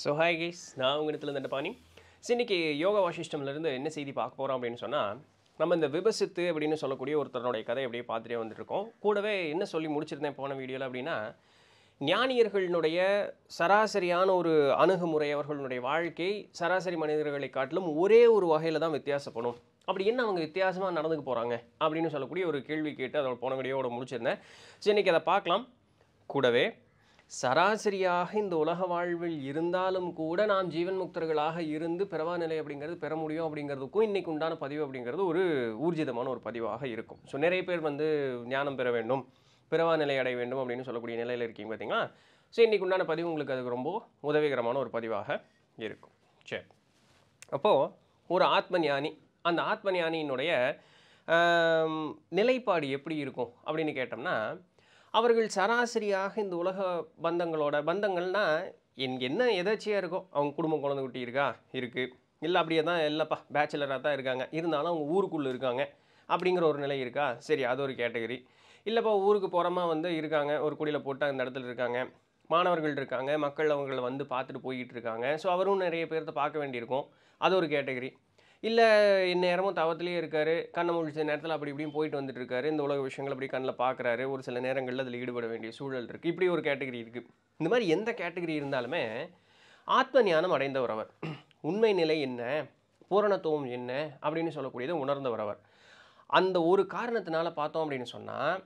so hi guys நான் உங்கள் இடத்துல இந்த பாணி இன்றைக்கி யோகா வாசிஷ்டம்லேருந்து என்ன செய்தி பார்க்க போகிறோம் அப்படின்னு சொன்னால் நம்ம இந்த விபசித்து அப்படின்னு சொல்லக்கூடிய ஒருத்தருடைய கதை அப்படியே பார்த்துட்டே வந்துட்டுருக்கோம் கூடவே என்ன சொல்லி முடிச்சிருந்தேன் போன வீடியோவில் அப்படின்னா ஞானியர்களினுடைய சராசரியான ஒரு அணுகுமுறை அவர்களுடைய வாழ்க்கை சராசரி மனிதர்களை காட்டிலும் ஒரே ஒரு வகையில் தான் வித்தியாசப்படும் அப்படி என்ன அவங்க வித்தியாசமாக நடந்துக்கு போகிறாங்க அப்படின்னு சொல்லக்கூடிய ஒரு கேள்வி கேட்டு அதோட போன வீடியோட முடிச்சிருந்தேன் ஸோ இன்றைக்கி அதை பார்க்கலாம் கூடவே சராசரியாக இந்த உலக வாழ்வில் இருந்தாலும் கூட நாம் ஜீவன் முக்தர்களாக இருந்து பிறவா நிலை அப்படிங்கிறது பெற முடியும் அப்படிங்கிறதுக்கும் இன்றைக்கு உண்டான பதிவு அப்படிங்கிறது ஒரு ஊர்ஜிதமான ஒரு பதிவாக இருக்கும் ஸோ நிறைய பேர் வந்து ஞானம் பெற வேண்டும் பிறவா நிலை அடைய வேண்டும் அப்படின்னு சொல்லக்கூடிய நிலையில் இருக்கீங்க பார்த்தீங்களா ஸோ இன்றைக்கு உண்டான பதிவு உங்களுக்கு அதுக்கு ரொம்ப உதவிகரமான ஒரு பதிவாக இருக்கும் சரி அப்போது ஒரு ஆத்ம ஞானி அந்த ஆத்ம ஞானியினுடைய நிலைப்பாடு எப்படி இருக்கும் அப்படின்னு கேட்டோம்னா அவர்கள் சராசரியாக இந்த உலக பந்தங்களோட பந்தங்கள்னால் எனக்கு என்ன எதாச்சியாக இருக்கோ அவங்க குடும்பம் குழந்தை குட்டி இருக்கா இருக்குது இல்லை அப்படியே தான் இல்லைப்பா பேச்சுலராக தான் இருக்காங்க இருந்தாலும் அவங்க ஊருக்குள்ளே இருக்காங்க அப்படிங்கிற ஒரு நிலை இருக்கா சரி அது ஒரு கேட்டகரி இல்லைப்பா ஊருக்கு போகிறமா வந்து இருக்காங்க ஒரு குடியில் போட்டு அந்த இடத்துல இருக்காங்க மாணவர்கள் இருக்காங்க மக்கள் அவங்கள வந்து பார்த்துட்டு போய்கிட்டு இருக்காங்க ஸோ அவரும் நிறைய பேர்த்த பார்க்க வேண்டியிருக்கும் அது ஒரு கேட்டகரி இல்லை நேரமும் தவத்திலேயே இருக்கார் கண்ணை முடிச்ச நேரத்தில் அப்படி இப்படியும் போயிட்டு வந்துட்டு இருக்காரு இந்த உலக விஷயங்கள் அப்படி கண்ணில் பார்க்குறாரு ஒரு சில நேரங்களில் அதில் ஈடுபட வேண்டிய சூழல் இருக்குது இப்படி ஒரு கேட்டகரி இருக்குது இந்த மாதிரி எந்த கேட்டகரி இருந்தாலுமே ஆத்ம ஞானம் அடைந்தவர் அவர் உண்மை நிலை என்ன பூரணத்துவம் என்ன அப்படின்னு சொல்லக்கூடியதை உணர்ந்தவர் அவர் அந்த ஒரு காரணத்தினால பார்த்தோம் அப்படின்னு சொன்னால்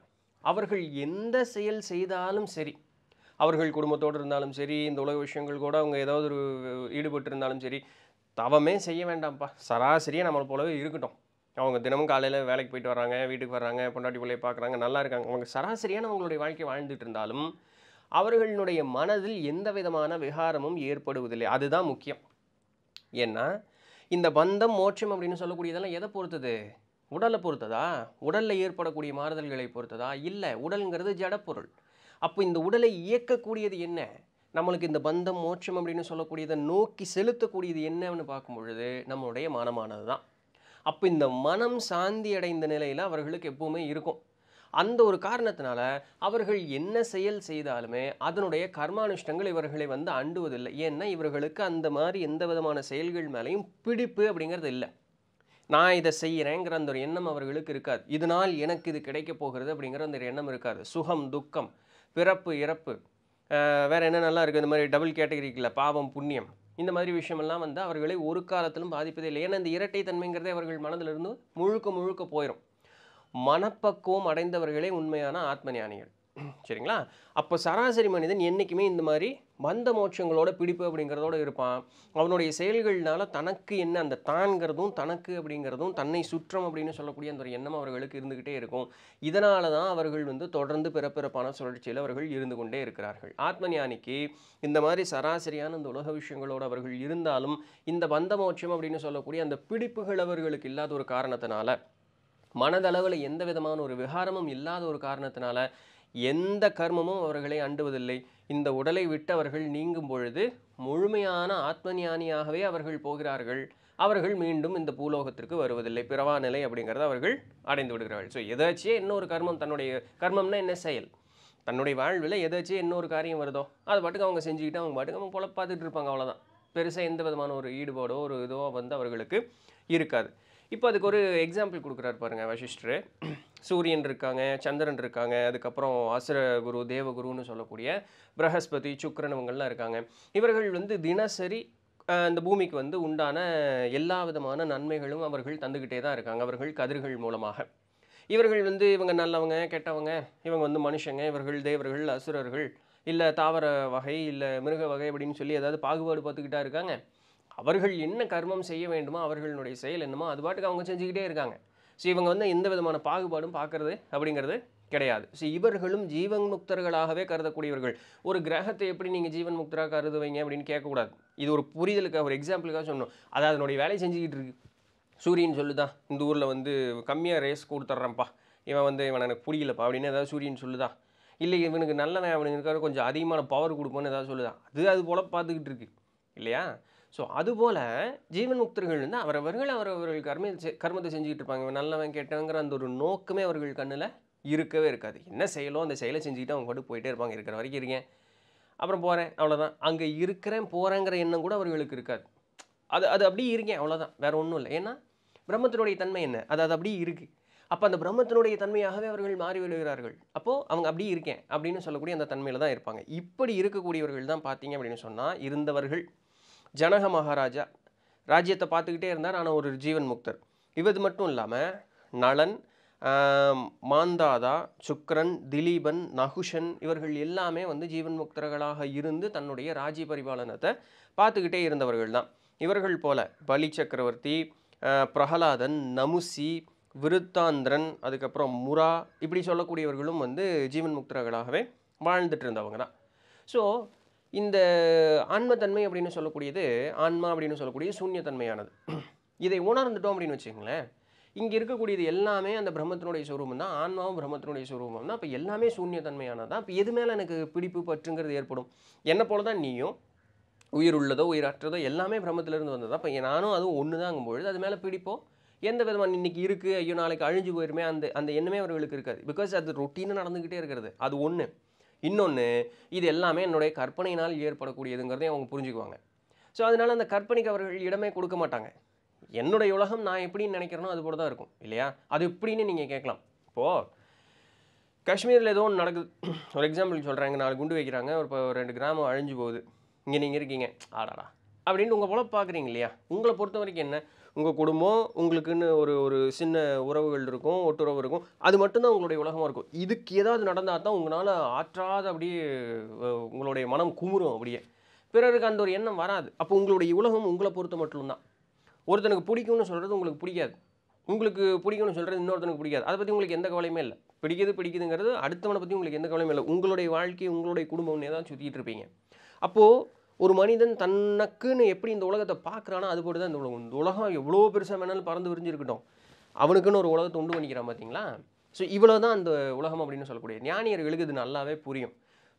அவர்கள் எந்த செயல் செய்தாலும் சரி அவர்கள் குடும்பத்தோடு இருந்தாலும் சரி இந்த உலக விஷயங்கள் கூட அவங்க ஏதாவது ஒரு ஈடுபட்டு இருந்தாலும் சரி தவமே செய்ய வேண்டாம்ப்பா சராசரியாக நம்மளை போலவே இருக்கட்டும் அவங்க தினமும் காலையில் வேலைக்கு போயிட்டு வராங்க வீட்டுக்கு வர்றாங்க பொண்டாட்டி பிள்ளையை பார்க்குறாங்க நல்லா இருக்காங்க அவங்க சராசரியான அவங்களுடைய வாழ்க்கை வாழ்ந்துட்டு இருந்தாலும் அவர்களுடைய மனதில் எந்த விதமான விகாரமும் ஏற்படுவதில்லை அதுதான் முக்கியம் ஏன்னா இந்த பந்தம் மோட்சம் அப்படின்னு சொல்லக்கூடியதெல்லாம் எதை பொறுத்தது உடலை பொறுத்ததா உடலில் ஏற்படக்கூடிய மாறுதல்களை பொறுத்ததா இல்லை உடலுங்கிறது ஜடப்பொருள் அப்போ இந்த உடலை இயக்கக்கூடியது என்ன நம்மளுக்கு இந்த பந்தம் மோட்சம் அப்படின்னு சொல்லக்கூடியதை நோக்கி செலுத்தக்கூடியது என்னன்னு பார்க்கும் பொழுது நம்மளுடைய மனமானது தான் அப்போ இந்த மனம் சாந்தி அடைந்த நிலையில் அவர்களுக்கு எப்போவுமே இருக்கும் அந்த ஒரு காரணத்தினால அவர்கள் என்ன செயல் செய்தாலுமே அதனுடைய கர்மானுஷ்டங்கள் இவர்களை வந்து அண்டுவதில்லை ஏன்னா இவர்களுக்கு அந்த மாதிரி எந்த விதமான செயல்கள் மேலேயும் பிடிப்பு அப்படிங்கிறது இல்லை நான் இதை செய்கிறேங்கிற அந்த ஒரு எண்ணம் அவர்களுக்கு இருக்காது இதனால் எனக்கு இது கிடைக்க போகிறது அப்படிங்கிற அந்த ஒரு எண்ணம் இருக்காது சுகம் துக்கம் பிறப்பு இறப்பு வேறு என்ன நல்லா இருக்குது இந்த மாதிரி டபுள் கேட்டகரிக்கில் பாவம் புண்ணியம் இந்த மாதிரி விஷயமெல்லாம் வந்து அவர்களை ஒரு காலத்திலும் பாதிப்பதே இல்லை ஏன்னா இந்த இரட்டை தன்மைங்கிறதே அவர்கள் மனதிலிருந்து முழுக்க முழுக்க போயிடும் மனப்பக்குவம் அடைந்தவர்களே உண்மையான ஆத்ம ஞானிகள் சரிங்களா அப்போ சராசரி மனிதன் என்றைக்குமே இந்த மாதிரி மந்த மோட்சங்களோட பிடிப்பு அப்படிங்கிறதோட இருப்பான் அவனுடைய செயல்கள்னால தனக்கு என்ன அந்த தான்கிறதும் தனக்கு அப்படிங்கிறதும் தன்னை சுற்றம் அப்படின்னு சொல்லக்கூடிய அந்த ஒரு எண்ணம் அவர்களுக்கு இருந்துக்கிட்டே இருக்கும் இதனால தான் அவர்கள் வந்து தொடர்ந்து பிறப்பிறப்பான சுழற்சியில் அவர்கள் இருந்து கொண்டே இருக்கிறார்கள் ஆத்ம ஞானிக்கு இந்த மாதிரி சராசரியான இந்த உலக விஷயங்களோடு அவர்கள் இருந்தாலும் இந்த பந்த மோட்சம் அப்படின்னு சொல்லக்கூடிய அந்த பிடிப்புகள் அவர்களுக்கு இல்லாத ஒரு காரணத்தினால மனதளவில் எந்த விதமான ஒரு விகாரமும் இல்லாத ஒரு காரணத்தினால எந்த கர்மமும் அவர்களை அண்டுவதில்லை இந்த உடலை விட்டு அவர்கள் நீங்கும் பொழுது முழுமையான ஆத்மஞானியாகவே அவர்கள் போகிறார்கள் அவர்கள் மீண்டும் இந்த பூலோகத்திற்கு வருவதில்லை பிறவா நிலை அப்படிங்கிறத அவர்கள் அடைந்து விடுகிறார்கள் ஸோ எதாச்சியே இன்னொரு கர்மம் தன்னுடைய கர்மம்னா என்ன செயல் தன்னுடைய வாழ்வில் எதாச்சும் இன்னொரு காரியம் வருதோ அது பாட்டுக்கு அவங்க செஞ்சுக்கிட்டு அவங்க பாட்டுக்கு அவங்க பொழப்பாத்துட்டு இருப்பாங்க அவ்வளோதான் பெருசாக எந்த விதமான ஒரு ஈடுபாடோ ஒரு இதோ வந்து அவர்களுக்கு இருக்காது இப்போ அதுக்கு ஒரு எக்ஸாம்பிள் கொடுக்குறாரு பாருங்கள் வசிஷ்டர் சூரியன் இருக்காங்க சந்திரன் இருக்காங்க அதுக்கப்புறம் அசுர குரு தேவகுருன்னு சொல்லக்கூடிய பிரகஸ்பதி சுக்கரன் இவங்கள்லாம் இருக்காங்க இவர்கள் வந்து தினசரி இந்த பூமிக்கு வந்து உண்டான எல்லா விதமான நன்மைகளும் அவர்கள் தந்துக்கிட்டே தான் இருக்காங்க அவர்கள் கதிர்கள் மூலமாக இவர்கள் வந்து இவங்க நல்லவங்க கெட்டவங்க இவங்க வந்து மனுஷங்க இவர்கள் தேவர்கள் அசுரர்கள் இல்லை தாவர வகை இல்லை மிருக வகை அப்படின்னு சொல்லி ஏதாவது பாகுபாடு பார்த்துக்கிட்டா இருக்காங்க அவர்கள் என்ன கர்மம் செய்ய வேண்டுமோ அவர்களுடைய செயல் என்னமோ அது பாட்டுக்கு அவங்க செஞ்சுக்கிட்டே இருக்காங்க ஸோ இவங்க வந்து எந்த விதமான பாகுபாடும் பார்க்கறது அப்படிங்கிறது கிடையாது ஸோ இவர்களும் ஜீவன் முக்தர்களாகவே கருதக்கூடியவர்கள் ஒரு கிரகத்தை எப்படி நீங்கள் ஜீவன் முக்தராக கருதுவீங்க அப்படின்னு கேட்கக்கூடாது இது ஒரு புரிதலுக்காக ஒரு எக்ஸாம்பிளுக்காக சொன்னோம் அது அதனுடைய வேலை செஞ்சுக்கிட்டு இருக்கு சூரியன் சொல்லுதான் இந்த ஊரில் வந்து கம்மியாக ரேஸ் கொடுத்துட்றேன்ப்பா இவன் வந்து இவன் எனக்கு புரியலப்பா அப்படின்னு ஏதாவது சூரியன் சொல்லுதான் இல்லை இவனுக்கு நல்ல நான் இருக்காரு கொஞ்சம் அதிகமான பவர் கொடுப்போன்னு ஏதாவது சொல்லுதான் அது அது போல் பார்த்துக்கிட்டு இருக்கு இல்லையா ஸோ அதுபோல் ஜீவன் முக்தர்கள் வந்து அவரவர்கள் அவரவர்கள் கர்ம கர்மத்தை செஞ்சுக்கிட்டு இருப்பாங்க நல்லவன் கெட்டவங்கிற அந்த ஒரு நோக்கமே அவர்கள் கண்ணில் இருக்கவே இருக்காது என்ன செய்யலோ அந்த செயலை செஞ்சுக்கிட்டு அவங்க கூட போயிட்டே இருப்பாங்க இருக்கிற வரைக்கும் இருக்கேன் அப்புறம் போகிறேன் அவ்வளோதான் அங்கே இருக்கிறேன் போகிறேங்கிற எண்ணம் கூட அவர்களுக்கு இருக்காது அது அது அப்படியே இருக்கேன் அவ்வளோதான் வேறு ஒன்றும் இல்லை ஏன்னா பிரம்மத்தினுடைய தன்மை என்ன அது அது அப்படியே இருக்குது அப்போ அந்த பிரம்மத்தினுடைய தன்மையாகவே அவர்கள் மாறி விழுகிறார்கள் அப்போது அவங்க அப்படியே இருக்கேன் அப்படின்னு சொல்லக்கூடிய அந்த தன்மையில் தான் இருப்பாங்க இப்படி இருக்கக்கூடியவர்கள் தான் பார்த்தீங்க அப்படின்னு சொன்னால் இருந்தவர்கள் ஜனக மகாராஜா ராஜ்யத்தை பார்த்துக்கிட்டே இருந்தார் ஆனால் ஒரு ஜீவன் முக்தர் இவது மட்டும் இல்லாமல் நளன் மாந்தாதா சுக்ரன் திலீபன் நகுஷன் இவர்கள் எல்லாமே வந்து ஜீவன் முக்தர்களாக இருந்து தன்னுடைய ராஜ்ய பரிபாலனத்தை பார்த்துக்கிட்டே இருந்தவர்கள் தான் இவர்கள் போல பலி சக்கரவர்த்தி பிரகலாதன் நமுசி விருத்தாந்திரன் அதுக்கப்புறம் முரா இப்படி சொல்லக்கூடியவர்களும் வந்து ஜீவன் முக்தர்களாகவே வாழ்ந்துட்டு இருந்தவங்க தான் ஸோ இந்த ஆன்மத்தன்மை அப்படின்னு சொல்லக்கூடியது ஆன்மா அப்படின்னு சொல்லக்கூடிய சூன்யத்தன்மையானது இதை உணர்ந்துட்டோம் அப்படின்னு வச்சுக்கங்களேன் இங்கே இருக்கக்கூடியது எல்லாமே அந்த பிரம்மத்தினுடைய சுரூபம் தான் ஆன்மாவும் பிரம்மத்தினுடைய சுரூபம் தான் அப்போ எல்லாமே சூன்யத்தன்மையானது தான் இப்போ எது மேலே எனக்கு பிடிப்பு பற்றுங்கிறது ஏற்படும் என்னை போல தான் நீயும் உயிர் உள்ளதோ உயிர் அற்றதோ எல்லாமே பிரம்மத்திலேருந்து வந்தது அப்போ நானும் அதுவும் ஒன்று தான் பொழுது அது மேலே பிடிப்போம் எந்த விதமான இன்றைக்கி இருக்குது ஐயோ நாளைக்கு அழிஞ்சு போயிருமே அந்த அந்த எண்ணமே அவர்களுக்கு இருக்காது பிகாஸ் அது ரொட்டீனாக நடந்துக்கிட்டே இருக்கிறது அது ஒன்று இன்னொன்று இது எல்லாமே என்னுடைய கற்பனையினால் ஏற்படக்கூடியதுங்கிறதையும் அவங்க புரிஞ்சுக்குவாங்க ஸோ அதனால் அந்த கற்பனைக்கு அவர்கள் இடமே கொடுக்க மாட்டாங்க என்னுடைய உலகம் நான் எப்படின்னு நினைக்கிறேனோ அது போல தான் இருக்கும் இல்லையா அது எப்படின்னு நீங்கள் கேட்கலாம் இப்போது காஷ்மீரில் ஏதோ ஒன்று நடக்குது ஒரு எக்ஸாம்பிள் சொல்கிறாங்க நாலு குண்டு வைக்கிறாங்க ஒரு இப்போ ரெண்டு கிராமம் அழிஞ்சு போகுது இங்கே நீங்கள் இருக்கீங்க ஆடாடா அப்படின்ட்டு உங்கள் போல பார்க்குறீங்க இல்லையா உங்களை பொறுத்த வரைக்கும் என்ன உங்கள் குடும்பம் உங்களுக்குன்னு ஒரு ஒரு சின்ன உறவுகள் இருக்கும் ஒட்டுறவு இருக்கும் அது மட்டும்தான் உங்களுடைய உலகமாக இருக்கும் இதுக்கு ஏதாவது நடந்தால் தான் உங்களால் ஆற்றாத அப்படியே உங்களுடைய மனம் குமுறும் அப்படியே பிறருக்கு அந்த ஒரு எண்ணம் வராது அப்போ உங்களுடைய உலகம் உங்களை பொறுத்த மட்டும்தான் ஒருத்தனுக்கு பிடிக்கும்னு சொல்கிறது உங்களுக்கு பிடிக்காது உங்களுக்கு பிடிக்கும்னு சொல்கிறது இன்னொருத்தனுக்கு பிடிக்காது அதை பற்றி உங்களுக்கு எந்த கவலையுமே இல்லை பிடிக்குது பிடிக்குதுங்கிறது அடுத்தவனை பற்றி உங்களுக்கு எந்த கவலையும் இல்லை உங்களுடைய வாழ்க்கை உங்களுடைய குடும்பம்னே தான் சுற்றிட்டு இருப்பீங்க அப்போது ஒரு மனிதன் தனக்குன்னு எப்படி இந்த உலகத்தை பார்க்குறானோ அது போட்டு தான் இந்த உலகம் இந்த உலகம் எவ்வளோ பெருசாக வேணாலும் பறந்து விரிஞ்சிருக்கட்டும் அவனுக்குன்னு ஒரு உலகத்தை உண்டு பண்ணிக்கிறான் பார்த்தீங்களா ஸோ இவ்வளோ தான் அந்த உலகம் அப்படின்னு சொல்லக்கூடிய ஞானியர் இது நல்லாவே புரியும்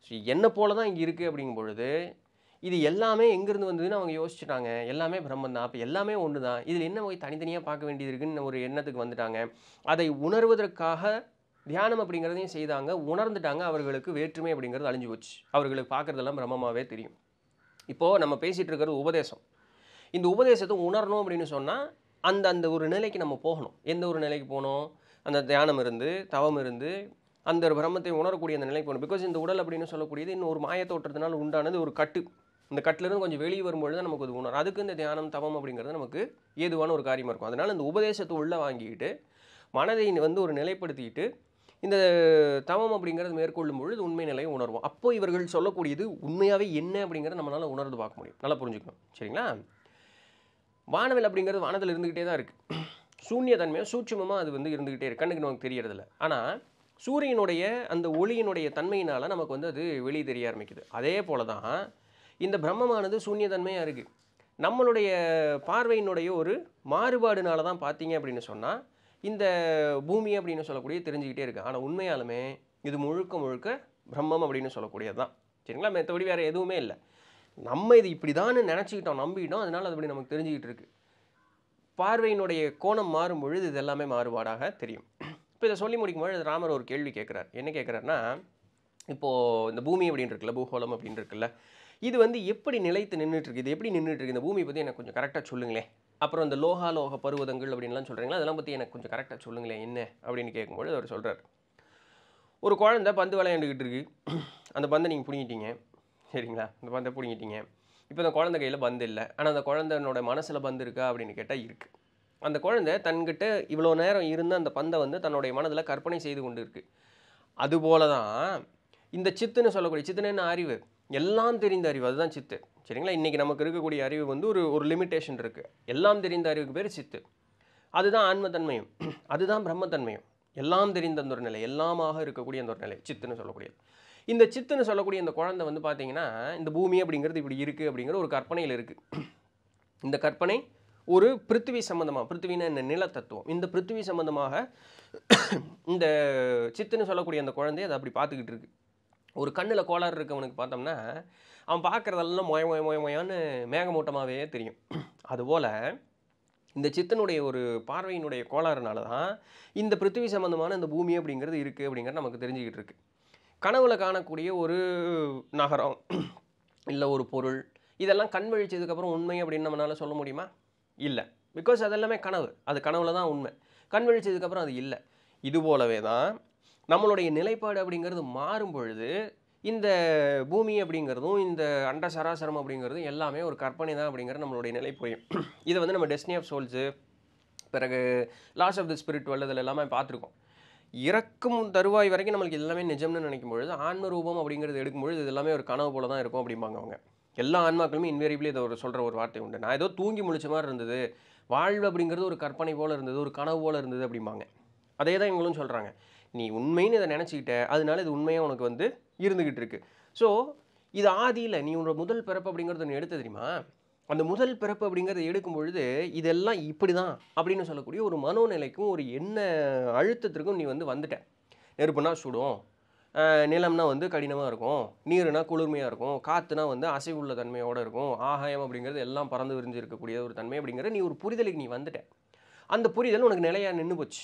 ஸோ என்னை போல தான் இங்கே இருக்குது அப்படிங்கும் பொழுது இது எல்லாமே எங்கேருந்து வந்ததுன்னு அவங்க யோசிச்சுட்டாங்க எல்லாமே பிரம்மன் தான் அப்போ எல்லாமே ஒன்று தான் இதில் என்ன போய் தனித்தனியாக பார்க்க வேண்டியது இருக்குன்னு ஒரு எண்ணத்துக்கு வந்துட்டாங்க அதை உணர்வதற்காக தியானம் அப்படிங்கிறதையும் செய்தாங்க உணர்ந்துட்டாங்க அவர்களுக்கு வேற்றுமை அப்படிங்கிறது அழிஞ்சு போச்சு அவர்களுக்கு பார்க்குறதெல்லாம் பிரம்மமாகவே தெரியும் இப்போது நம்ம பேசிகிட்டு இருக்கிறது உபதேசம் இந்த உபதேசத்தை உணரணும் அப்படின்னு சொன்னால் அந்த அந்த ஒரு நிலைக்கு நம்ம போகணும் எந்த ஒரு நிலைக்கு போகணும் அந்த தியானம் இருந்து தவம் இருந்து அந்த பிரம்மத்தை உணரக்கூடிய அந்த நிலைக்கு போகணும் பிகாஸ் இந்த உடல் அப்படின்னு சொல்லக்கூடியது இன்னும் ஒரு மாயத்தோற்றத்தினால் உண்டானது ஒரு கட்டு இந்த கட்டிலிருந்து கொஞ்சம் வெளியே வரும்பொழுது தான் நமக்கு அது உணரும் அதுக்கு இந்த தியானம் தவம் அப்படிங்கிறது நமக்கு ஏதுவான ஒரு காரியமாக இருக்கும் அதனால் இந்த உபதேசத்தை உள்ளே வாங்கிக்கிட்டு மனதை வந்து ஒரு நிலைப்படுத்திக்கிட்டு இந்த தவம் அப்படிங்கிறது மேற்கொள்ளும் பொழுது உண்மை நிலையை உணர்வோம் அப்போ இவர்கள் சொல்லக்கூடியது உண்மையாகவே என்ன அப்படிங்கிறத நம்மளால் உணர்ந்து பார்க்க முடியும் நல்லா புரிஞ்சுக்கணும் சரிங்களா வானவில் அப்படிங்கிறது வானத்தில் இருந்துக்கிட்டே தான் இருக்குது சூன்யத்தன்மையாக சூட்சமமாக அது வந்து இருந்துக்கிட்டே இருக்குது கண்ணுக்கு நமக்கு தெரியறதில்ல ஆனால் சூரியனுடைய அந்த ஒளியினுடைய தன்மையினால் நமக்கு வந்து அது வெளியே தெரிய ஆரம்பிக்குது அதே போல் தான் இந்த பிரம்மமானது சூன்யத்தன்மையாக இருக்குது நம்மளுடைய பார்வையினுடைய ஒரு மாறுபாடுனால தான் பார்த்தீங்க அப்படின்னு சொன்னால் இந்த பூமி அப்படின்னு சொல்லக்கூடிய தெரிஞ்சுக்கிட்டே இருக்குது ஆனால் உண்மையாலுமே இது முழுக்க முழுக்க பிரம்மம் அப்படின்னு சொல்லக்கூடியது தான் சரிங்களா மற்றபடி வேறு எதுவுமே இல்லை நம்ம இது இப்படி தான் நினச்சிக்கிட்டோம் நம்பிக்கிட்டோம் அதனால் அது அப்படி நமக்கு தெரிஞ்சுக்கிட்டு இருக்கு பார்வையினுடைய கோணம் மாறும் பொழுது இது எல்லாமே மாறுபாடாக தெரியும் இப்போ இதை சொல்லி முடிக்கும்பொழுது ராமர் ஒரு கேள்வி கேட்குறார் என்ன கேட்குறாருன்னா இப்போது இந்த பூமி அப்படின்னு இருக்குல்ல பூகோளம் அப்படின்னு இருக்குல்ல இது வந்து எப்படி நிலைத்து நின்றுட்டுருக்கு இது எப்படி நின்றுட்டுருக்கு இந்த பூமியை பற்றி எனக்கு கொஞ்சம் கரெக்டாக சொல்லுங்களேன் அப்புறம் இந்த லோகாலோக பருவதங்கள் அப்படின்லாம் சொல்கிறீங்களா அதெல்லாம் பற்றி எனக்கு கொஞ்சம் கரெக்டாக சொல்லுங்களேன் என்ன அப்படின்னு கேட்கும்போது அவர் சொல்கிறார் ஒரு குழந்தை பந்து விளையாண்டுக்கிட்டு இருக்கு அந்த பந்தை நீங்கள் பிடிங்கிட்டீங்க சரிங்களா அந்த பந்தை பிடிங்கிட்டீங்க இப்போ அந்த குழந்தை கையில் பந்து இல்லை ஆனால் அந்த குழந்தைனோட மனசில் பந்து இருக்கா அப்படின்னு கேட்டால் இருக்குது அந்த குழந்தை தன்கிட்ட இவ்வளோ நேரம் இருந்த அந்த பந்தை வந்து தன்னுடைய மனதில் கற்பனை செய்து கொண்டு இருக்குது அதுபோல தான் இந்த சித்துன்னு சொல்லக்கூடிய சித்துன்னு அறிவு எல்லாம் தெரிந்த அறிவு அதுதான் சித்து சரிங்களா இன்றைக்கி நமக்கு இருக்கக்கூடிய அறிவு வந்து ஒரு ஒரு லிமிட்டேஷன் இருக்குது எல்லாம் தெரிந்த அறிவுக்கு பேர் சித்து அதுதான் ஆன்மத்தன்மையும் அதுதான் பிரம்மத்தன்மையும் எல்லாம் தெரிந்த அந்த ஒரு நிலை எல்லாமாக இருக்கக்கூடிய அந்த ஒரு நிலை சித்துன்னு சொல்லக்கூடியது இந்த சித்துன்னு சொல்லக்கூடிய இந்த குழந்தை வந்து பார்த்திங்கன்னா இந்த பூமி அப்படிங்கிறது இப்படி இருக்குது அப்படிங்கிற ஒரு கற்பனையில் இருக்குது இந்த கற்பனை ஒரு பிருத்திவி சம்மந்தமாக பிருத்திவின இந்த நில தத்துவம் இந்த பிருத்திவி சம்மந்தமாக இந்த சித்துன்னு சொல்லக்கூடிய அந்த குழந்தைய அதை அப்படி பார்த்துக்கிட்டு இருக்கு ஒரு கண்ணில் கோளாறு இருக்கவனுக்கு பார்த்தோம்னா அவன் பார்க்குறதெல்லாம் மொய மொய மொய மொயான்னு மேகமூட்டமாகவே தெரியும் அதுபோல் இந்த சித்தனுடைய ஒரு பார்வையினுடைய கோளாறுனால தான் இந்த பிருத்திவி சம்மந்தமான இந்த பூமி அப்படிங்கிறது இருக்குது அப்படிங்கிறது நமக்கு தெரிஞ்சுக்கிட்டு இருக்கு கனவுல காணக்கூடிய ஒரு நகரம் இல்லை ஒரு பொருள் இதெல்லாம் கண் வழிச்சதுக்கப்புறம் உண்மை அப்படின்னு நம்மளால் சொல்ல முடியுமா இல்லை பிகாஸ் அதெல்லாமே கனவு அது கனவுல தான் உண்மை கண் வழிச்சதுக்கப்புறம் அது இல்லை இது போலவே தான் நம்மளுடைய நிலைப்பாடு அப்படிங்கிறது மாறும் பொழுது இந்த பூமி அப்படிங்கிறதும் இந்த அண்ட சராசரம் அப்படிங்கிறதும் எல்லாமே ஒரு கற்பனை தான் அப்படிங்கிற நம்மளுடைய நிலை போயும் இதை வந்து நம்ம டெஸ்னி ஆஃப் சோல்ஸு பிறகு லாஸ் ஆஃப் த ஸ்பிரிட் வல்லதில் எல்லாமே பார்த்துருக்கோம் இறக்கும் தருவாய் வரைக்கும் நம்மளுக்கு எல்லாமே நிஜம்னு நினைக்கும் பொழுது ஆன்ம ரூபம் அப்படிங்கிறது எடுக்கும்பொழுது இது எல்லாமே ஒரு கனவு போல தான் இருக்கும் அப்படிம்பாங்க அவங்க எல்லா ஆன்மாக்களுமே இன்வேரிபிளி இதை ஒரு சொல்கிற ஒரு வார்த்தை உண்டு நான் ஏதோ தூங்கி முடிச்ச மாதிரி இருந்தது வாழ்வு அப்படிங்கிறது ஒரு கற்பனை போல் இருந்தது ஒரு கனவு போல் இருந்தது அப்படிம்பாங்க அதே தான் இவங்களும் சொல்கிறாங்க நீ உண்மைன்னு இதை நினச்சிக்கிட்ட அதனால இது உண்மையாக உனக்கு வந்து இருந்துக்கிட்டு இருக்கு ஸோ இது ஆதியில் நீ உன்னோட முதல் பிறப்பு அப்படிங்கிறத நீ எடுத்து தெரியுமா அந்த முதல் பிறப்பு அப்படிங்கிறத எடுக்கும் பொழுது இதெல்லாம் இப்படி தான் அப்படின்னு சொல்லக்கூடிய ஒரு மனோநிலைக்கும் ஒரு என்ன அழுத்தத்திற்கும் நீ வந்து வந்துட்ட நெருப்புனா சுடும் நிலம்னா வந்து கடினமாக இருக்கும் நீருனா குளிர்மையாக இருக்கும் காற்றுனா வந்து உள்ள தன்மையோடு இருக்கும் ஆகாயம் அப்படிங்கிறது எல்லாம் பறந்து விரிஞ்சு இருக்கக்கூடிய ஒரு தன்மை அப்படிங்கிற நீ ஒரு புரிதலுக்கு நீ வந்துட்ட அந்த புரிதல் உனக்கு நிலையாக நின்று போச்சு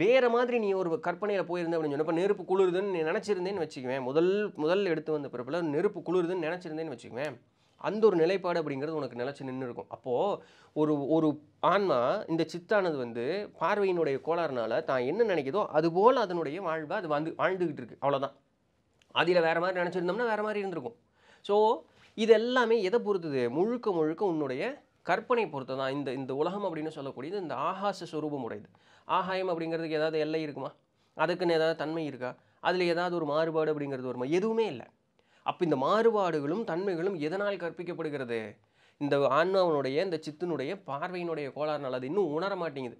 வேறு மாதிரி நீ ஒரு கற்பனையில் போயிருந்த அப்படின்னு சொன்னப்போ நெருப்பு குளிருதுன்னு நீ நினச்சிருந்தேன்னு வச்சுக்குவேன் முதல் முதல் எடுத்து வந்த பிறப்பில் நெருப்பு குளிருதுன்னு நினச்சிருந்தேன்னு வச்சுக்குவேன் அந்த ஒரு நிலைப்பாடு அப்படிங்கிறது உனக்கு நிலச்சி நின்று இருக்கும் அப்போது ஒரு ஒரு ஆன்மா இந்த சித்தானது வந்து பார்வையினுடைய கோளாறுனால தான் என்ன நினைக்கிதோ அதுபோல் அதனுடைய வாழ்வை அது வந்து வாழ்ந்துக்கிட்டு இருக்கு அவ்வளோதான் அதில் வேறு மாதிரி நினச்சிருந்தோம்னா வேறு மாதிரி இருந்திருக்கும் ஸோ இது எல்லாமே எதை பொறுத்தது முழுக்க முழுக்க உன்னுடைய கற்பனை பொறுத்து தான் இந்த இந்த உலகம் அப்படின்னு சொல்லக்கூடியது இந்த ஆகாச சுரூபம் உடையது ஆகாயம் அப்படிங்கிறதுக்கு ஏதாவது எல்லை இருக்குமா அதுக்குன்னு ஏதாவது தன்மை இருக்கா அதில் ஏதாவது ஒரு மாறுபாடு அப்படிங்கிறது வருமா எதுவுமே இல்லை அப்போ இந்த மாறுபாடுகளும் தன்மைகளும் எதனால் கற்பிக்கப்படுகிறது இந்த ஆன்மாவனுடைய இந்த சித்தினுடைய பார்வையினுடைய கோளாறுனால் அது இன்னும் உணர மாட்டேங்குது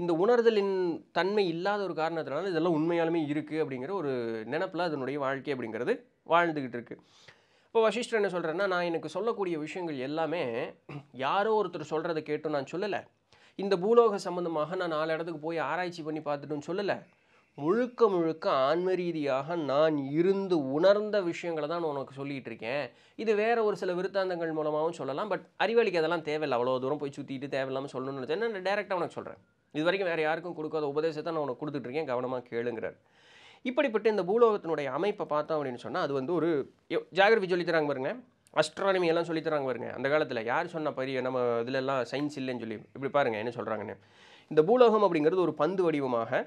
இந்த உணர்தலின் தன்மை இல்லாத ஒரு காரணத்தினால இதெல்லாம் உண்மையாலுமே இருக்குது அப்படிங்கிற ஒரு நினப்பில் அதனுடைய வாழ்க்கை அப்படிங்கிறது வாழ்ந்துக்கிட்டு இருக்குது இப்போ வசிஷ்டர் என்ன சொல்கிறேன்னா நான் எனக்கு சொல்லக்கூடிய விஷயங்கள் எல்லாமே யாரோ ஒருத்தர் சொல்கிறத கேட்டும் நான் சொல்லலை இந்த பூலோக சம்மந்தமாக நான் நாலு இடத்துக்கு போய் ஆராய்ச்சி பண்ணி பார்த்துட்டுன்னு சொல்லலை முழுக்க முழுக்க ஆன்ம ரீதியாக நான் இருந்து உணர்ந்த விஷயங்களை தான் நான் உனக்கு சொல்லிகிட்டு இருக்கேன் இது வேறு ஒரு சில விருத்தாந்தங்கள் மூலமாகவும் சொல்லலாம் பட் அறிவாளிக்கு அதெல்லாம் தேவையில்லை அவ்வளோ தூரம் போய் சுற்றிட்டு தேவையில்லாமல் சொல்லணும்னு நினச்சேன் நான் டேரெக்டாக உனக்கு சொல்கிறேன் இது வரைக்கும் வேறு யாருக்கும் கொடுக்காத உபதேசத்தை நான் உனக்கு கொடுத்துட்ருக்கேன் கவனமாக கேளுங்கிறார் இப்படிப்பட்ட இந்த பூலோகத்தினுடைய அமைப்பை பார்த்தோம் அப்படின்னு சொன்னால் அது வந்து ஒரு ஜாகிரபி சொல்லித்தராங்க பாருங்கள் அஸ்ட்ரானமி எல்லாம் சொல்லித்தராங்க பாருங்க அந்த காலத்தில் யார் சொன்ன பரிய நம்ம இதிலெல்லாம் சயின்ஸ் இல்லைன்னு சொல்லி இப்படி பாருங்க என்ன சொல்கிறாங்கன்னு இந்த பூலோகம் அப்படிங்கிறது ஒரு பந்து வடிவமாக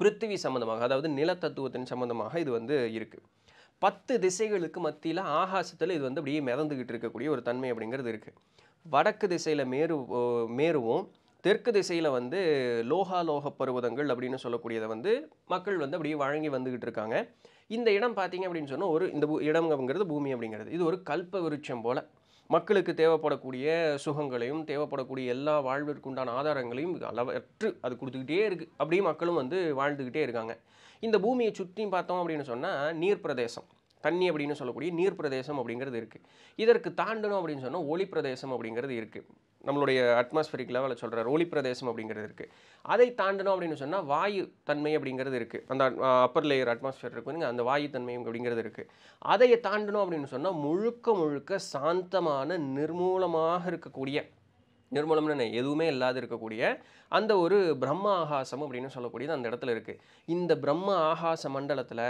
பிருத்திவி சம்மந்தமாக அதாவது நிலத்தத்துவத்தின் சம்மந்தமாக இது வந்து இருக்குது பத்து திசைகளுக்கு மத்தியில் ஆகாசத்தில் இது வந்து அப்படியே மிதந்துக்கிட்டு இருக்கக்கூடிய ஒரு தன்மை அப்படிங்கிறது இருக்குது வடக்கு திசையில் மேரு மேருவும் தெற்கு திசையில் வந்து லோகாலோக பருவதங்கள் அப்படின்னு சொல்லக்கூடியதை வந்து மக்கள் வந்து அப்படியே வழங்கி வந்துக்கிட்டு இருக்காங்க இந்த இடம் பார்த்தீங்க அப்படின்னு சொன்னால் ஒரு இந்த இடம் அப்படிங்கிறது பூமி அப்படிங்கிறது இது ஒரு கல்ப விருட்சம் போல் மக்களுக்கு தேவைப்படக்கூடிய சுகங்களையும் தேவைப்படக்கூடிய எல்லா வாழ்விற்குண்டான ஆதாரங்களையும் அளவற்று அது கொடுத்துக்கிட்டே இருக்குது அப்படியே மக்களும் வந்து வாழ்ந்துக்கிட்டே இருக்காங்க இந்த பூமியை சுற்றி பார்த்தோம் அப்படின்னு சொன்னால் நீர் பிரதேசம் தண்ணி அப்படின்னு சொல்லக்கூடிய நீர் பிரதேசம் அப்படிங்கிறது இருக்குது இதற்கு தாண்டணும் அப்படின்னு சொன்னால் ஒளி பிரதேசம் அப்படிங்கிறது இருக்குது நம்மளுடைய அட்மாஸ்பரிக் லெவலில் சொல்கிறார் ஒளி பிரதேசம் அப்படிங்கிறது இருக்குது அதை தாண்டணும் அப்படின்னு சொன்னால் வாயு தன்மை அப்படிங்கிறது இருக்குது அந்த அப்பர் லேயர் அட்மாஸ்ஃபியர் இருக்குதுங்க அந்த வாயு தன்மை அப்படிங்கிறது இருக்குது அதை தாண்டணும் அப்படின்னு சொன்னால் முழுக்க முழுக்க சாந்தமான நிர்மூலமாக இருக்கக்கூடிய நிர்மூலம்னு எதுவுமே இல்லாத இருக்கக்கூடிய அந்த ஒரு பிரம்ம ஆகாசம் அப்படின்னு சொல்லக்கூடியது அந்த இடத்துல இருக்குது இந்த பிரம்ம ஆகாச மண்டலத்தில்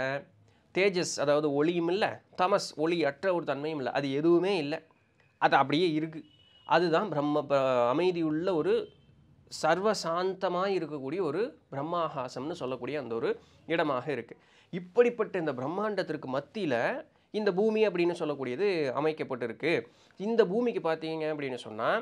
தேஜஸ் அதாவது ஒளியும் இல்லை தமஸ் ஒளி அற்ற ஒரு தன்மையும் இல்லை அது எதுவுமே இல்லை அது அப்படியே இருக்குது அதுதான் பிரம்ம அமைதியுள்ள ஒரு சர்வசாந்தமாக இருக்கக்கூடிய ஒரு பிரம்மாகாசம்னு சொல்லக்கூடிய அந்த ஒரு இடமாக இருக்குது இப்படிப்பட்ட இந்த பிரம்மாண்டத்திற்கு மத்தியில் இந்த பூமி அப்படின்னு சொல்லக்கூடியது அமைக்கப்பட்டிருக்கு இந்த பூமிக்கு பார்த்தீங்க அப்படின்னு சொன்னால்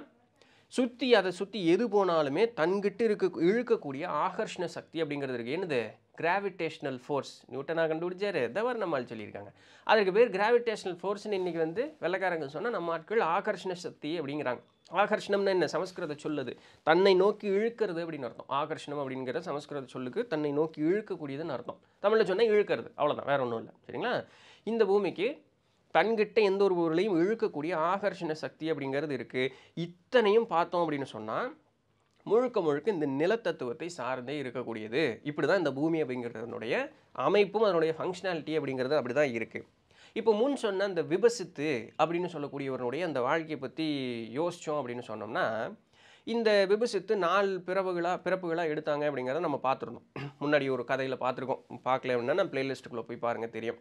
சுற்றி அதை சுற்றி எது போனாலுமே தன்கிட்ட இருக்க இழுக்கக்கூடிய ஆகர்ஷண சக்தி அப்படிங்கிறது இருக்குது என்னது கிராவிடேஷ்னல் ஃபோர்ஸ் நியூட்டனாக கண்டுபிடிச்சாரு தவர் நம்மளால் சொல்லியிருக்காங்க அதுக்கு பேர் கிராவிடேஷ்னல் ஃபோர்ஸ்னு இன்றைக்கி வந்து வெள்ளக்காரங்க சொன்னால் நம்ம ஆட்கள் ஆகர்ஷண சக்தி அப்படிங்கிறாங்க ஆகர்ஷணம்னா என்ன சமஸ்கிருத சொல்லுது தன்னை நோக்கி இழுக்கிறது அப்படின்னு அர்த்தம் ஆகர்ஷணம் அப்படிங்கிற சமஸ்கிருத சொல்லுக்கு தன்னை நோக்கி இழுக்கக்கூடியதுன்னு அர்த்தம் தமிழில் சொன்னால் இழுக்கிறது அவ்வளோதான் வேறு ஒன்றும் இல்லை சரிங்களா இந்த பூமிக்கு தன்கிட்ட எந்த ஒரு பொருளையும் இழுக்கக்கூடிய ஆகர்ஷண சக்தி அப்படிங்கிறது இருக்குது இத்தனையும் பார்த்தோம் அப்படின்னு சொன்னால் முழுக்க முழுக்க இந்த நிலத்தத்துவத்தை சார்ந்தே இருக்கக்கூடியது இப்படி தான் இந்த பூமி அப்படிங்கிறதனுடைய அமைப்பும் அதனுடைய ஃபங்க்ஷனாலிட்டி அப்படிங்கிறது அப்படி தான் இருக்குது இப்போ முன் சொன்ன அந்த விபசித்து அப்படின்னு சொல்லக்கூடியவனுடைய அந்த வாழ்க்கையை பற்றி யோசித்தோம் அப்படின்னு சொன்னோம்னா இந்த விபசித்து நாலு பிறவுகளாக பிறப்புகளாக எடுத்தாங்க அப்படிங்கிறத நம்ம பார்த்துருந்தோம் முன்னாடி ஒரு கதையில் பார்த்துருக்கோம் பார்க்கல அப்படின்னா நம்ம பிளேலிஸ்ட்டுக்குள்ளே போய் பாருங்கள் தெரியும்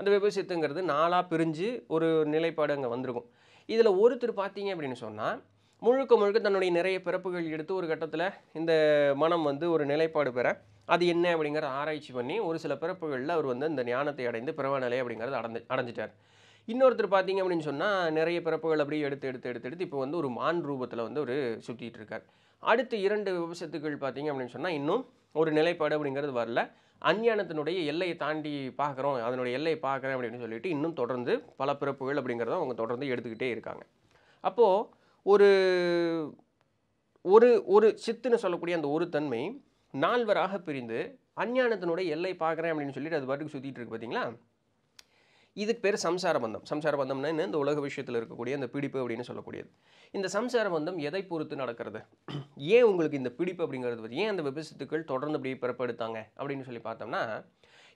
அந்த விபசித்துங்கிறது நாளாக பிரிஞ்சு ஒரு நிலைப்பாடு அங்கே வந்திருக்கும் இதில் ஒருத்தர் பார்த்தீங்க அப்படின்னு சொன்னால் முழுக்க முழுக்க தன்னுடைய நிறைய பிறப்புகள் எடுத்து ஒரு கட்டத்தில் இந்த மனம் வந்து ஒரு நிலைப்பாடு பெற அது என்ன அப்படிங்கிற ஆராய்ச்சி பண்ணி ஒரு சில பிறப்புகளில் அவர் வந்து இந்த ஞானத்தை அடைந்து பிறவ நிலை அப்படிங்கிறது அடைந்து அடைஞ்சிட்டார் இன்னொருத்தர் பார்த்தீங்க அப்படின்னு சொன்னால் நிறைய பிறப்புகள் அப்படியே எடுத்து எடுத்து எடுத்து எடுத்து இப்போ வந்து ஒரு மான் ரூபத்தில் வந்து ஒரு சுற்றிட்டு இருக்கார் அடுத்த இரண்டு விபசத்துக்கள் பார்த்தீங்க அப்படின்னு சொன்னால் இன்னும் ஒரு நிலைப்பாடு அப்படிங்கிறது வரல அஞ்ஞானத்தினுடைய எல்லையை தாண்டி பார்க்குறோம் அதனுடைய எல்லையை பார்க்குறேன் அப்படின்னு சொல்லிட்டு இன்னும் தொடர்ந்து பல பிறப்புகள் அப்படிங்கிறத அவங்க தொடர்ந்து எடுத்துக்கிட்டே இருக்காங்க அப்போது ஒரு ஒரு ஒரு சித்துன்னு சொல்லக்கூடிய அந்த ஒரு தன்மை நால்வராக பிரிந்து அஞ்ஞானத்தினுடைய எல்லை பார்க்குறேன் அப்படின்னு சொல்லிட்டு அது பாட்டுக்கு சுற்றிட்டு இருக்கு பார்த்தீங்களா இதுக்கு பேர் சம்சார பந்தம் சம்சார பந்தம்னா என்ன இந்த உலக விஷயத்தில் இருக்கக்கூடிய அந்த பிடிப்பு அப்படின்னு சொல்லக்கூடியது இந்த சம்சார பந்தம் எதை பொறுத்து நடக்கிறது ஏன் உங்களுக்கு இந்த பிடிப்பு அப்படிங்கிறது ஏன் அந்த விபசத்துக்கள் தொடர்ந்து அப்படியே பிறப்படுத்தாங்க அப்படின்னு சொல்லி பார்த்தோம்னா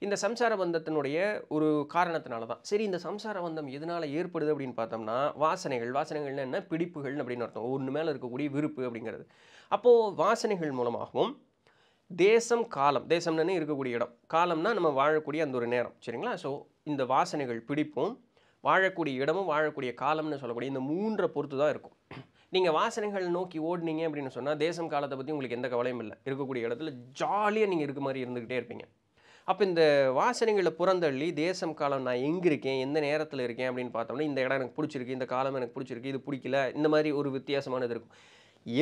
இந்த சம்சார பந்தத்தினுடைய ஒரு காரணத்தினால தான் சரி இந்த சம்சார பந்தம் எதனால் ஏற்படுது அப்படின்னு பார்த்தோம்னா வாசனைகள் வாசனைகள்னு என்ன பிடிப்புகள் அப்படின்னு அர்த்தம் ஒன்று மேலே இருக்கக்கூடிய விருப்பு அப்படிங்கிறது அப்போது வாசனைகள் மூலமாகவும் தேசம் காலம் தேசம்னு இருக்கக்கூடிய இடம் காலம்னால் நம்ம வாழக்கூடிய அந்த ஒரு நேரம் சரிங்களா ஸோ இந்த வாசனைகள் பிடிப்பும் வாழக்கூடிய இடமும் வாழக்கூடிய காலம்னு சொல்லக்கூடிய இந்த மூன்றை பொறுத்து தான் இருக்கும் நீங்கள் வாசனைகள் நோக்கி ஓடினீங்க அப்படின்னு சொன்னால் தேசம் காலத்தை பற்றி உங்களுக்கு எந்த கவலையும் இல்லை இருக்கக்கூடிய இடத்துல ஜாலியாக நீங்கள் இருக்க மாதிரி இருந்துக்கிட்டே இருப்பீங்க அப்போ இந்த வாசனைகளை புறந்தள்ளி தேசம் காலம் நான் எங்கே இருக்கேன் எந்த நேரத்தில் இருக்கேன் அப்படின்னு பார்த்தோம்னா இந்த இடம் எனக்கு பிடிச்சிருக்கு இந்த காலம் எனக்கு பிடிச்சிருக்கு இது பிடிக்கல இந்த மாதிரி ஒரு வித்தியாசமானது இருக்கும்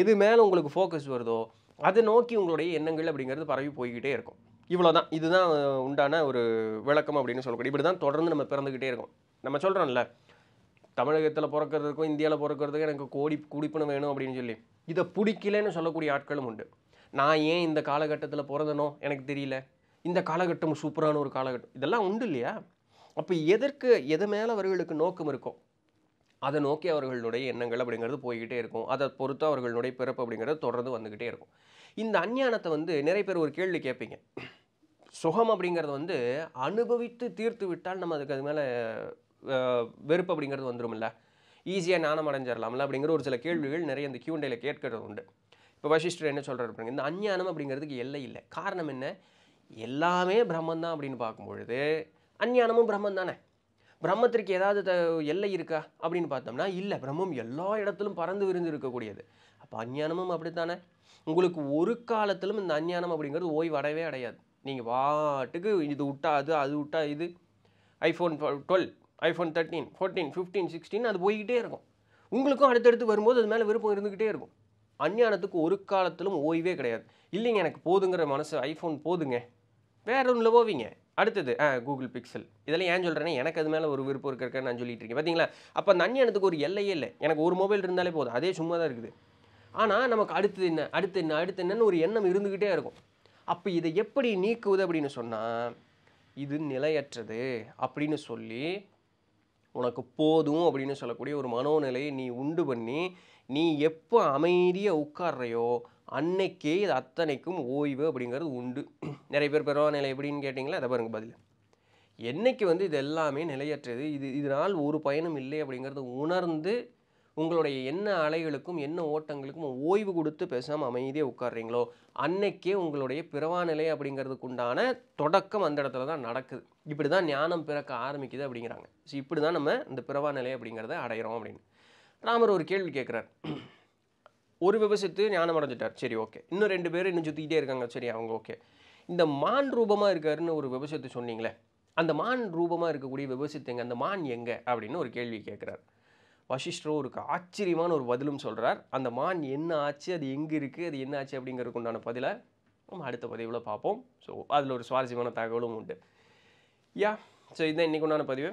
எது மேலே உங்களுக்கு ஃபோக்கஸ் வருதோ அதை நோக்கி உங்களுடைய எண்ணங்கள் அப்படிங்கிறது பரவி போய்கிட்டே இருக்கும் இவ்வளோ தான் இதுதான் உண்டான ஒரு விளக்கம் அப்படின்னு சொல்லக்கூடிய இப்படி தான் தொடர்ந்து நம்ம பிறந்துக்கிட்டே இருக்கோம் நம்ம சொல்கிறோம்ல தமிழகத்தில் பிறக்கிறதுக்கும் இந்தியாவில் பிறக்கிறதுக்கும் எனக்கு கோடி குடிப்பணம் வேணும் அப்படின்னு சொல்லி இதை பிடிக்கலன்னு சொல்லக்கூடிய ஆட்களும் உண்டு நான் ஏன் இந்த காலகட்டத்தில் பிறந்தனோ எனக்கு தெரியல இந்த காலகட்டம் சூப்பரான ஒரு காலகட்டம் இதெல்லாம் உண்டு இல்லையா அப்போ எதற்கு எது மேலே அவர்களுக்கு நோக்கம் இருக்கும் அதை நோக்கி அவர்களுடைய எண்ணங்கள் அப்படிங்கிறது போய்கிட்டே இருக்கும் அதை பொறுத்து அவர்களுடைய பிறப்பு அப்படிங்கிறது தொடர்ந்து வந்துக்கிட்டே இருக்கும் இந்த அஞ்ஞானத்தை வந்து நிறைய பேர் ஒரு கேள்வி கேட்பீங்க சுகம் அப்படிங்கிறது வந்து அனுபவித்து தீர்த்து விட்டால் நம்ம அதுக்கு அது மேலே வெறுப்பு அப்படிங்கிறது வந்துடும்ல ஈஸியாக ஞானம் அடைஞ்சிடலாம்ல அப்படிங்கிற ஒரு சில கேள்விகள் நிறைய இந்த கியூண்டையில் கேட்கறது உண்டு இப்போ வசிஷ்டர் என்ன சொல்கிறார் அப்படிங்க இந்த அஞ்ஞானம் அப்படிங்கிறதுக்கு எல்லை இல்லை காரணம் என்ன எல்லாமே பிரம்மன் தான் அப்படின்னு பார்க்கும்பொழுது அஞ்ஞானமும் பிரம்மன் தானே பிரம்மத்திற்கு ஏதாவது த எல்லை இருக்கா அப்படின்னு பார்த்தோம்னா இல்லை பிரம்மம் எல்லா இடத்திலும் பறந்து விருந்து இருக்கக்கூடியது அப்போ அஞ்ஞானமும் அப்படித்தானே உங்களுக்கு ஒரு காலத்திலும் இந்த அஞ்ஞானம் அப்படிங்கிறது ஓய்வடையவே அடையாது நீங்கள் பாட்டுக்கு இது விட்டா அது அது விட்டா இது iPhone twelve iPhone thirteen fourteen fifteen sixteen அது போய்கிட்டே இருக்கும் உங்களுக்கும் அடுத்தடுத்து வரும்போது அது மேலே விருப்பம் இருந்துக்கிட்டே இருக்கும் அஞ்ஞானத்துக்கு ஒரு காலத்திலும் ஓய்வே கிடையாது இல்லைங்க எனக்கு போதுங்கிற மனசு ஐஃபோன் போதுங்க வேற ஒன்றில் போவீங்க அடுத்தது ஆ கூகுள் பிக்சல் இதெல்லாம் ஏன் சொல்கிறேன்னா எனக்கு அது மேலே ஒரு விருப்பம் இருக்கிற நான் சொல்லிட்டு இருக்கேன் பார்த்தீங்களா அப்போ அந்த ஒரு எல்லையே இல்லை எனக்கு ஒரு மொபைல் இருந்தாலே போதும் அதே சும்மா தான் இருக்குது ஆனால் நமக்கு அடுத்தது என்ன அடுத்து என்ன அடுத்து என்னன்னு ஒரு எண்ணம் இருந்துக்கிட்டே இருக்கும் அப்போ இதை எப்படி நீக்குவது அப்படின்னு சொன்னால் இது நிலையற்றது அப்படின்னு சொல்லி உனக்கு போதும் அப்படின்னு சொல்லக்கூடிய ஒரு மனோநிலையை நீ உண்டு பண்ணி நீ எப்போ அமைதியாக உட்கார்றையோ அன்னைக்கே இது அத்தனைக்கும் ஓய்வு அப்படிங்கிறது உண்டு நிறைய பேர் நிலை எப்படின்னு கேட்டிங்களா அதை பாருங்கள் பதில் என்றைக்கு வந்து இது எல்லாமே நிலையற்றது இது இதனால் ஒரு பயனும் இல்லை அப்படிங்கிறத உணர்ந்து உங்களுடைய என்ன அலைகளுக்கும் என்ன ஓட்டங்களுக்கும் ஓய்வு கொடுத்து பேசாமல் அமைதியாக உட்காடுறீங்களோ அன்னைக்கே உங்களுடைய பிறவாநிலை அப்படிங்கிறதுக்கு உண்டான தொடக்கம் அந்த இடத்துல தான் நடக்குது இப்படி தான் ஞானம் பிறக்க ஆரம்பிக்குது அப்படிங்கிறாங்க ஸோ இப்படி தான் நம்ம இந்த பிறவாநிலை அப்படிங்கிறத அடையிறோம் அப்படின்னு ராமர் ஒரு கேள்வி கேட்குறார் ஒரு விபசித்து ஞானம் அடைஞ்சிட்டார் சரி ஓகே இன்னும் ரெண்டு பேரும் இன்னும் சுற்றிக்கிட்டே இருக்காங்க சரி அவங்க ஓகே இந்த மான் ரூபமாக இருக்காருன்னு ஒரு விபசித்து சொன்னீங்களே அந்த மான் ரூபமாக இருக்கக்கூடிய விபசித்துங்க அந்த மான் எங்கே அப்படின்னு ஒரு கேள்வி கேட்குறாரு வசிஷ்டரும் ஒரு ஆச்சரியமான ஒரு பதிலும் சொல்கிறார் அந்த மான் என்ன ஆச்சு அது எங்கே இருக்குது அது என்ன ஆச்சு அப்படிங்கிறதுக்கு உண்டான பதிலை நம்ம அடுத்த பதிவில் பார்ப்போம் ஸோ அதில் ஒரு சுவாரஸ்யமான தகவலும் உண்டு யா ஸோ இதுதான் இன்றைக்கு உண்டான பதிவு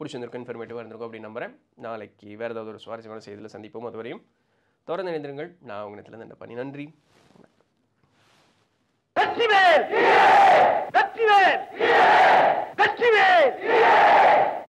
பிடிச்சிருந்திருக்கும் இன்ஃபர்மேட்டிவாக இருந்திருக்கும் அப்படின்னு நம்புகிறேன் நாளைக்கு வேறு ஏதாவது ஒரு சுவாரஸ்யமான செய்தியில் சந்திப்போம் அதுவரையும் தொடர்ந்து இணைந்திருங்கள் நான் உங்கள் இடத்துல என்ன பண்ணி நன்றி வேர் கட்சி வேர்